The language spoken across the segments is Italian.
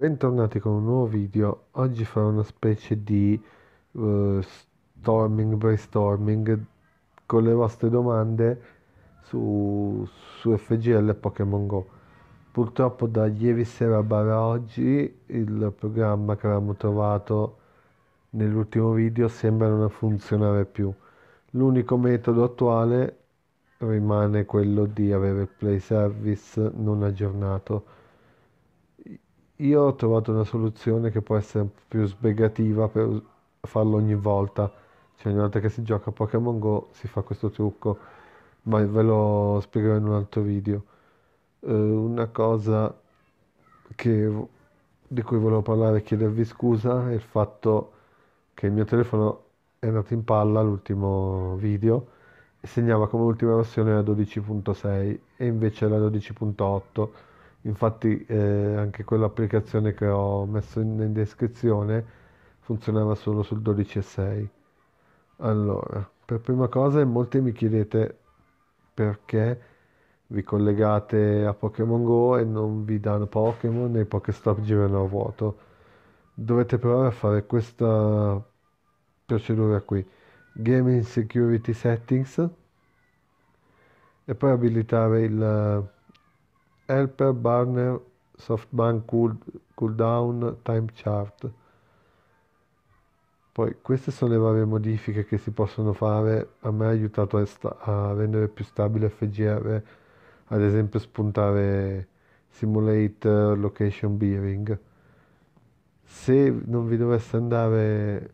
Bentornati con un nuovo video, oggi farò una specie di uh, storming, brainstorming con le vostre domande su, su FGL e Pokémon Go. Purtroppo da ieri sera a oggi il programma che avevamo trovato nell'ultimo video sembra non funzionare più. L'unico metodo attuale rimane quello di avere il play service non aggiornato io ho trovato una soluzione che può essere più sbrigativa per farlo ogni volta. Cioè ogni volta che si gioca a Pokémon Go si fa questo trucco, ma ve lo spiegherò in un altro video. Eh, una cosa che, di cui volevo parlare e chiedervi scusa è il fatto che il mio telefono è andato in palla all'ultimo video e segnava come ultima versione la 12.6 e invece la 12.8 infatti eh, anche quell'applicazione che ho messo in, in descrizione funzionava solo sul 12.6 allora per prima cosa molti mi chiedete perché vi collegate a Pokémon Go e non vi danno Pokémon e i Pokéstop girano a vuoto dovete provare a fare questa procedura qui gaming security settings e poi abilitare il Helper Burner Softbank Cooldown Time Chart. Poi queste sono le varie modifiche che si possono fare, a me ha aiutato a, sta- a rendere più stabile FGR, ad esempio spuntare Simulate eh, Location Bearing. Se non vi dovesse andare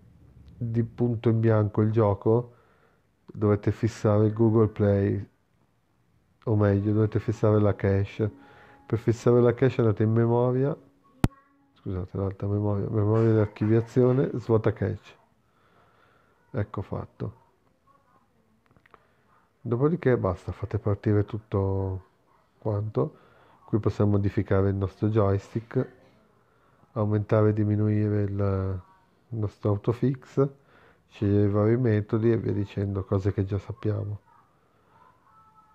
di punto in bianco il gioco, dovete fissare il Google Play o meglio dovete fissare la cache per fissare la cache andate in memoria scusate l'altra memoria memoria di archiviazione svuota cache ecco fatto dopodiché basta fate partire tutto quanto qui possiamo modificare il nostro joystick aumentare e diminuire il nostro autofix scegliere i vari metodi e via dicendo cose che già sappiamo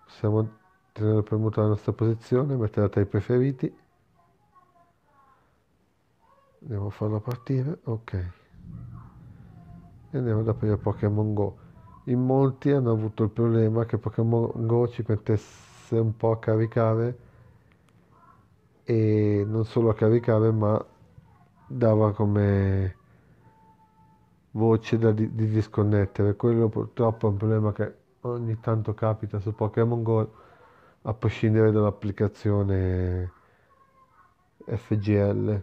possiamo tenere premuta la nostra posizione, metterla tra i preferiti. Andiamo a farla partire, ok. E andiamo ad aprire Pokémon Go. In molti hanno avuto il problema che Pokémon Go ci mettesse un po' a caricare e non solo a caricare ma dava come voce da, di, di disconnettere. Quello purtroppo è un problema che ogni tanto capita su Pokémon Go, a prescindere dall'applicazione FGL.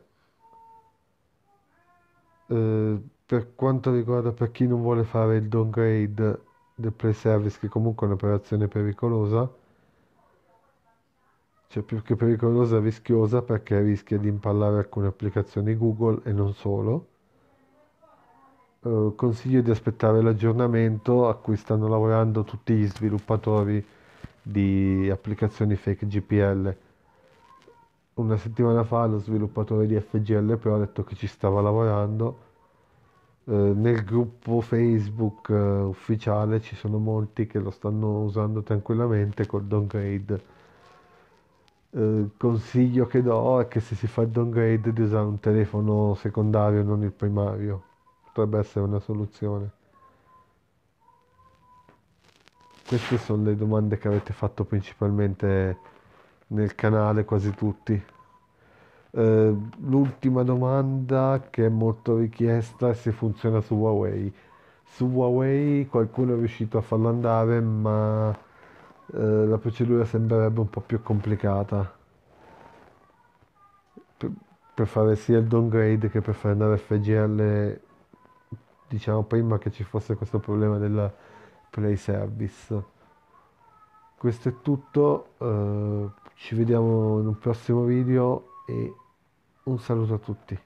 Eh, per quanto riguarda per chi non vuole fare il downgrade del play service, che comunque è un'operazione pericolosa, cioè più che pericolosa, rischiosa perché rischia di impallare alcune applicazioni Google e non solo eh, consiglio di aspettare l'aggiornamento a cui stanno lavorando tutti gli sviluppatori di applicazioni fake GPL. Una settimana fa lo sviluppatore di FGL Pro ha detto che ci stava lavorando. Eh, nel gruppo Facebook eh, ufficiale ci sono molti che lo stanno usando tranquillamente col downgrade. Eh, il consiglio che do è che se si fa il downgrade di usare un telefono secondario non il primario potrebbe essere una soluzione. Queste sono le domande che avete fatto principalmente nel canale, quasi tutti. Eh, l'ultima domanda che è molto richiesta è se funziona su Huawei. Su Huawei qualcuno è riuscito a farlo andare, ma eh, la procedura sembrerebbe un po' più complicata per, per fare sia il downgrade che per fare andare FGL diciamo prima che ci fosse questo problema del play service questo è tutto eh, ci vediamo in un prossimo video e un saluto a tutti